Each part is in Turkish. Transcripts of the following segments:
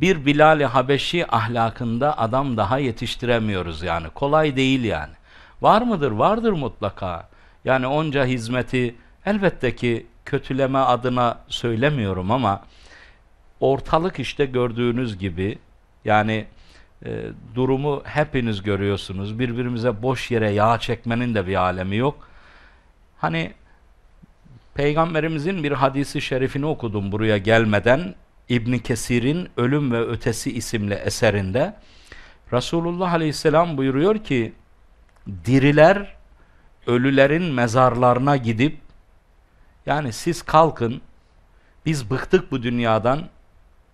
bir Bilal-i Habeşi ahlakında adam daha yetiştiremiyoruz yani. Kolay değil yani. Var mıdır? Vardır mutlaka. Yani onca hizmeti elbette ki kötüleme adına söylemiyorum ama ortalık işte gördüğünüz gibi yani e, durumu hepiniz görüyorsunuz. Birbirimize boş yere yağ çekmenin de bir alemi yok. Hani Peygamberimizin bir hadisi şerifini okudum buraya gelmeden. İbn Kesir'in Ölüm ve Ötesi isimli eserinde Resulullah Aleyhisselam buyuruyor ki diriler ölülerin mezarlarına gidip yani siz kalkın biz bıktık bu dünyadan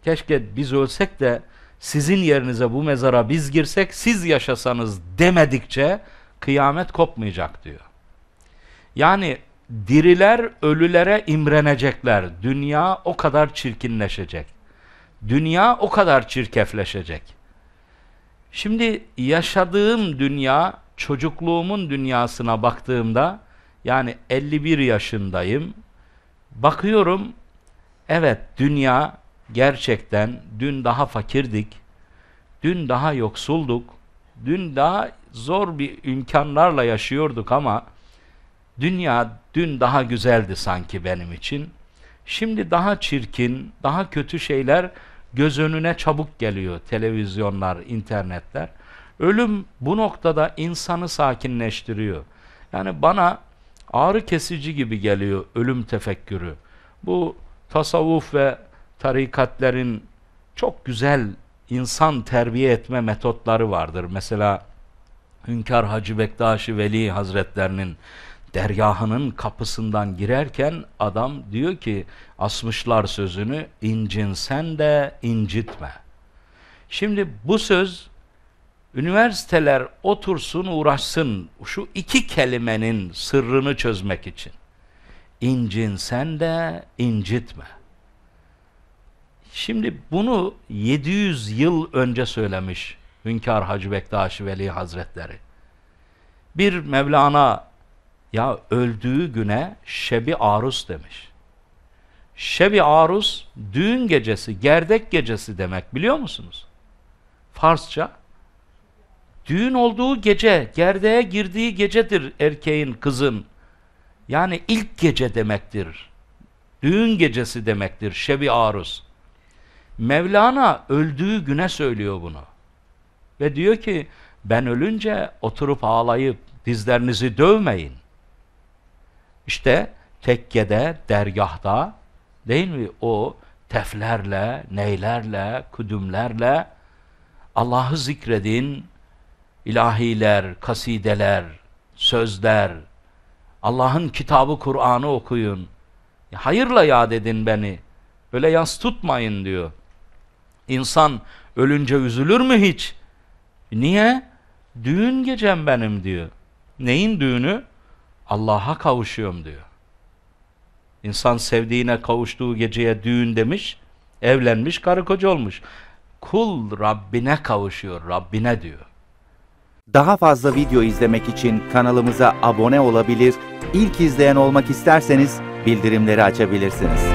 keşke biz ölsek de sizin yerinize bu mezara biz girsek siz yaşasanız demedikçe kıyamet kopmayacak diyor. Yani diriler ölülere imrenecekler. Dünya o kadar çirkinleşecek dünya o kadar çirkefleşecek. Şimdi yaşadığım dünya, çocukluğumun dünyasına baktığımda, yani 51 yaşındayım, bakıyorum, evet dünya gerçekten dün daha fakirdik, dün daha yoksulduk, dün daha zor bir imkanlarla yaşıyorduk ama dünya dün daha güzeldi sanki benim için. Şimdi daha çirkin, daha kötü şeyler göz önüne çabuk geliyor televizyonlar, internetler. Ölüm bu noktada insanı sakinleştiriyor. Yani bana ağrı kesici gibi geliyor ölüm tefekkürü. Bu tasavvuf ve tarikatlerin çok güzel insan terbiye etme metotları vardır. Mesela Hünkar Hacı Bektaşi Veli Hazretlerinin dergahının kapısından girerken adam diyor ki asmışlar sözünü incinsen de incitme. Şimdi bu söz üniversiteler otursun uğraşsın şu iki kelimenin sırrını çözmek için. İncinsen de incitme. Şimdi bunu 700 yıl önce söylemiş Hünkar Hacı Bektaşi Veli Hazretleri. Bir Mevlana ya öldüğü güne şebi arus demiş. Şebi arus düğün gecesi, gerdek gecesi demek biliyor musunuz? Farsça. Düğün olduğu gece, gerdeğe girdiği gecedir erkeğin, kızın. Yani ilk gece demektir. Düğün gecesi demektir şebi arus. Mevlana öldüğü güne söylüyor bunu. Ve diyor ki ben ölünce oturup ağlayıp dizlerinizi dövmeyin. İşte tekkede, dergahda değil mi o teflerle, neylerle, kudümlerle Allah'ı zikredin, ilahiler, kasideler, sözler, Allah'ın kitabı Kur'an'ı okuyun. Hayırla yad edin beni. Öyle yas tutmayın diyor. İnsan ölünce üzülür mü hiç? Niye? Düğün gecem benim diyor. Neyin düğünü? Allah'a kavuşuyorum diyor. İnsan sevdiğine kavuştuğu geceye düğün demiş, evlenmiş, karı koca olmuş. Kul Rabbine kavuşuyor, Rabbine diyor. Daha fazla video izlemek için kanalımıza abone olabilir, ilk izleyen olmak isterseniz bildirimleri açabilirsiniz.